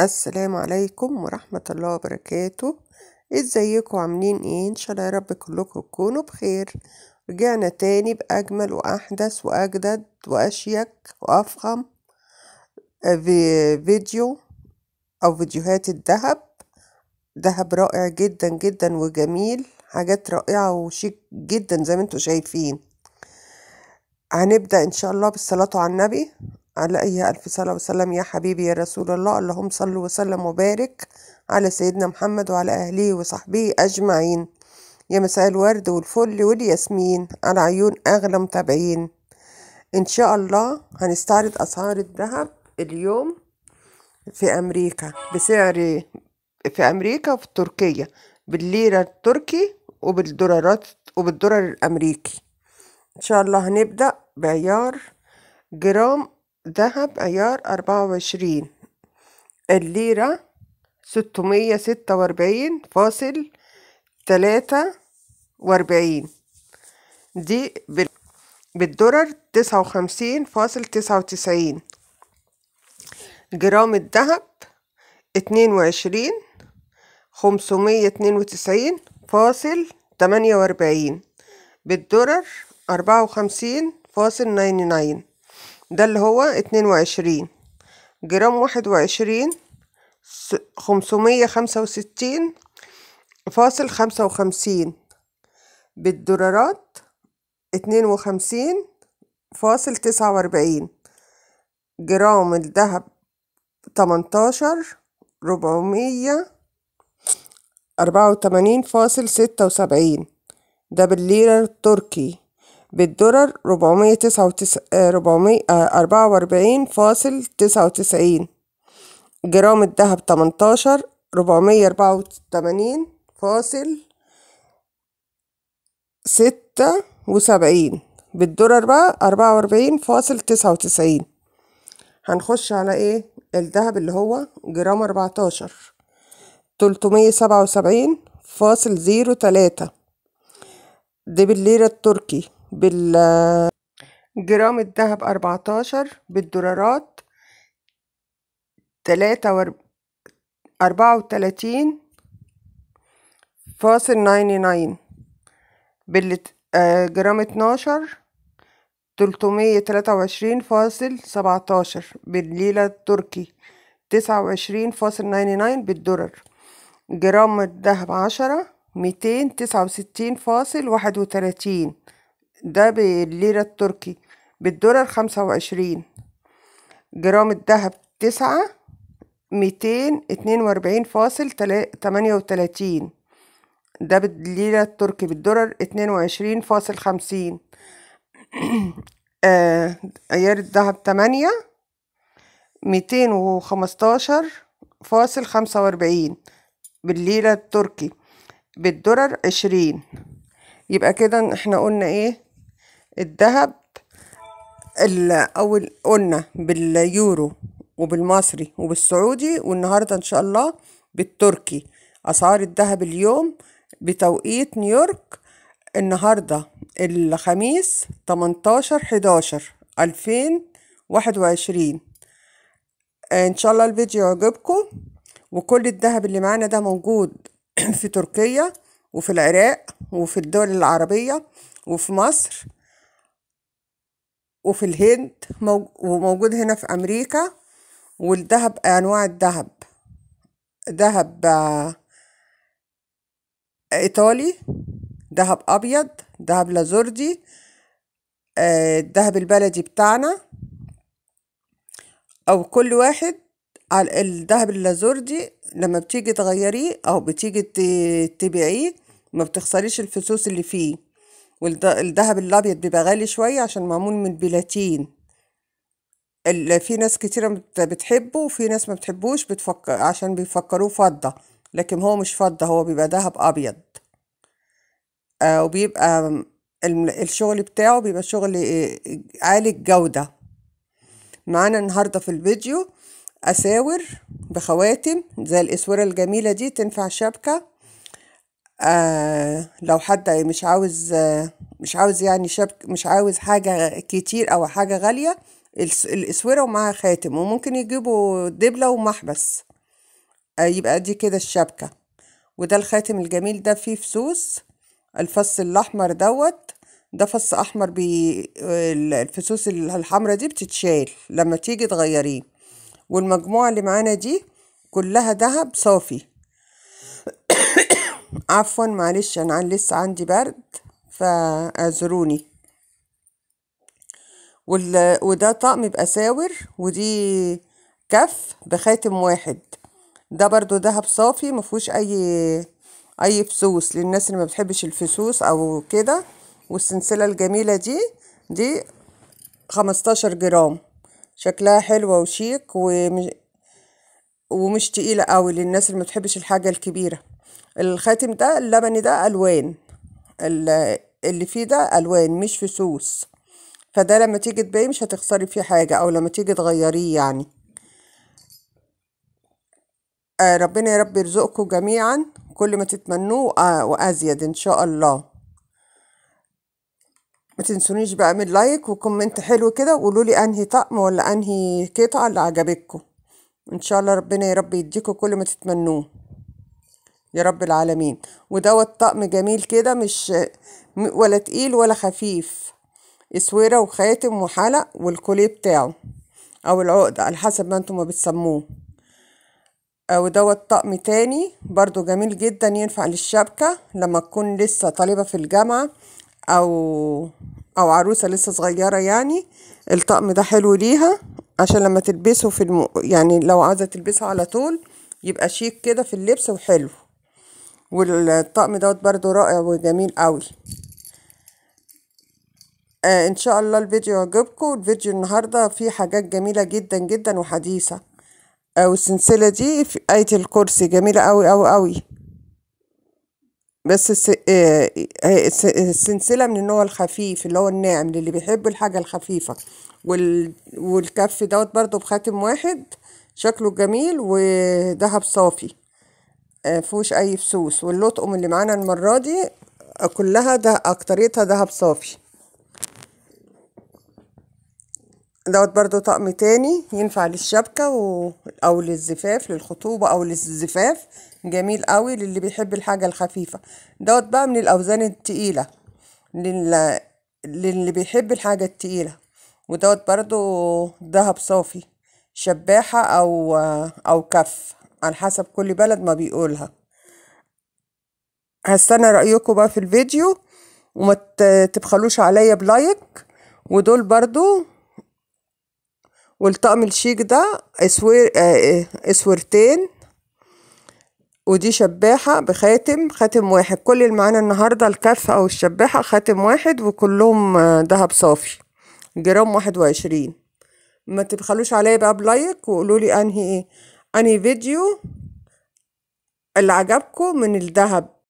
السلام عليكم ورحمة الله وبركاته ازيكم عاملين ايه ان شاء الله يا رب كلكم تكونوا بخير رجعنا تاني باجمل واحدث واجدد واشيك وافخم في فيديو او فيديوهات الذهب ذهب رائع جدا جدا وجميل حاجات رائعة وشيك جدا زي ما انتم شايفين هنبدأ ان شاء الله بالصلاة على النبي عليه ألف صلاة وسلام يا حبيبي يا رسول الله اللهم صل وسلم وبارك على سيدنا محمد وعلى أهله وصحبه أجمعين يا مساء الورد والفل والياسمين على عيون أغلى متابعين إن شاء الله هنستعرض أسعار الذهب اليوم في أمريكا بسعر في أمريكا وفي تركيا بالليرة التركي وبالدولارات وبالدولار الأمريكي إن شاء الله هنبدأ بعيار جرام ذهب عيار أربعة وعشرين الليرة ستمية ستة وأربعين فاصل تلاتة وأربعين دي بالدولار تسعة وخمسين فاصل تسعة وتسعين جرام الذهب اتنين وعشرين خمسمية اتنين وتسعين فاصل تمانية وأربعين بالدولار أربعة وخمسين فاصل ناين ناين ده اللي هو اتنين وعشرين جرام واحد وعشرين خمسمية خمسة وستين فاصل خمسة وخمسين بالدولارات اتنين وخمسين فاصل تسعة واربعين جرام الذهب تمنتاشر ربعمية أربعة وتمانين فاصل ستة وسبعين ده بالليرة التركي بالدولار 444.99 آه، آه، جرام الدهب تمنتاشر الذهب 18 484 فاصل ستة وسبعين بالدولار بقى أربعة وأربعين فاصل تسعة وتسعين هنخش على إيه الدهب اللي هو جرام أربعتاشر تلتمية سبعة وسبعين فاصل زيرو تلاتة دي بالليرة التركي بال جرام الذهب أربعتاشر بالدولارات تلاتة أربعة وتلاتين فاصل ناين ناين بالجرام آه، اتناشر تلتمية تلاتة وعشرين فاصل سبعتاشر بالليلة التركي تسعة وعشرين فاصل ناين ناين بالدولار جرام الذهب عشرة ميتين تسعة وستين فاصل واحد وتلاتين ده بالليرة التركي بالدولار خمسة وعشرين جرام الدهب تسعة ميتين اتنين واربعين فاصل تمانية وتلاتين ده بالليرة التركي بالدولار اتنين وعشرين فاصل خمسين آه، عيار الذهب تمانية ميتين وخمستاشر فاصل خمسة واربعين بالليرة التركي بالدولار عشرين يبقى كده احنا قلنا ايه الذهب الاول قلنا باليورو وبالمصري وبالسعودي والنهارده ان شاء الله بالتركي اسعار الذهب اليوم بتوقيت نيويورك النهارده الخميس 18 11 2021 ان شاء الله الفيديو يعجبكم وكل الذهب اللي معانا ده موجود في تركيا وفي العراق وفي الدول العربية وفي مصر وفي الهند وموجود هنا في أمريكا والذهب أنواع الذهب ذهب آه، إيطالي ذهب أبيض ذهب لازوردي آه، الذهب البلدي بتاعنا أو كل واحد على الذهب اللازوردي لما بتيجي تغيريه أو بتيجي تبيعيه ما بتخسريش الفلوس اللي فيه والذهب الابيض بيبقى غالي شويه عشان معمول من البلاتين في ناس كتيره بتحبه وفي ناس ما بتحبوش بتفكر عشان بيفكروه فضه لكن هو مش فضه هو بيبقى ذهب ابيض آه وبيبقى الشغل بتاعه بيبقى شغل آه، عالي الجوده معانا النهارده في الفيديو اساور بخواتم زي الاسوره الجميله دي تنفع شبكه آه، لو حد مش عاوز مش عاوز يعني شبك مش عاوز حاجة كتير أو حاجة غالية الأسورة ومعاها خاتم وممكن يجيبوا دبلة ومحبس آه، يبقى دي كده الشبكة وده الخاتم الجميل ده فيه فسوس الفص الأحمر دوت ده فص أحمر بي الفسوس الحمرة دي بتتشال لما تيجي تغيريه والمجموعة اللي معانا دي كلها دهب صافي عفوا معلش انا لسه عندي برد فاعذروني وده طقم بأساور ودي كف بخاتم واحد ده برضو دهب صافي مفهوش اي اي فسوس للناس اللي ما بتحبش الفسوس او كده والسلسلة الجميلة دي دي خمستاشر جرام شكلها حلوة وشيك ومش, ومش تقيلة قوي للناس اللي ما بتحبش الحاجة الكبيرة الخاتم ده اللبني ده ألوان اللي فيه ده ألوان مش فسوس فده لما تيجي تبيعيه مش هتخسري فيه حاجة أو لما تيجي تغيريه يعني آه ربنا يا رب يرزقكم جميعا كل ما تتمنوه آه وأزيد إن شاء الله ما تنسونيش بقى من لايك وكومنت حلو كده وقولوا لي انهي طقم ولا انهي قطعه اللي عجبتكم ان شاء الله ربنا يا رب يديكم كل ما تتمنوه يا رب العالمين ودوت طقم جميل كده مش ولا تقيل ولا خفيف اسويره وخاتم وحلق والكوليه بتاعه او العقده على حسب ما انتم ما بتسموه او آه، دوت طقم تاني برضو جميل جدا ينفع للشبكه لما تكون لسه طالبه في الجامعه او او عروسه لسه صغيره يعني الطقم ده حلو ليها عشان لما تلبسه في الم... يعني لو عايزه تلبسه على طول يبقى شيك كده في اللبس وحلو والطقم دوت برضو رائع وجميل قوي آه ان شاء الله الفيديو يعجبكم الفيديو النهارده فيه حاجات جميله جدا جدا وحديثه آه والسلسله دي في ايه الكرسي جميله قوي قوي قوي بس آه، آه، السلسله من النوع الخفيف اللي هو الناعم للي بيحب الحاجه الخفيفه والكف دوت برضو بخاتم واحد شكله جميل وذهب صافي آه، فيهوش اي فسوس واللطقم اللي معانا المره دي آه، كلها ده اكتريتها دهب صافي دوت برضو طقم تاني ينفع للشبكة و... أو للزفاف للخطوبة أو للزفاف جميل قوي للي بيحب الحاجة الخفيفة دوت بقى من الأوزان التقيلة لل... للي بيحب الحاجة التقيلة ودوت برضو دهب صافي شباحة أو أو كف على حسب كل بلد ما بيقولها هستنى رأيكم بقى في الفيديو وما تبخلوش عليا بلايك ودول برضو والطقم الشيك ده اسور آه، اسورتين ودي شباحة بخاتم خاتم واحد كل المعنى معانا النهاردة الكف أو الشباحة خاتم واحد وكلهم دهب آه، صافي جرام واحد وعشرين ما تبخلوش عليا بقى بلايك وقولولي انهي ايه أني فيديو اللي عجبكم من الذهب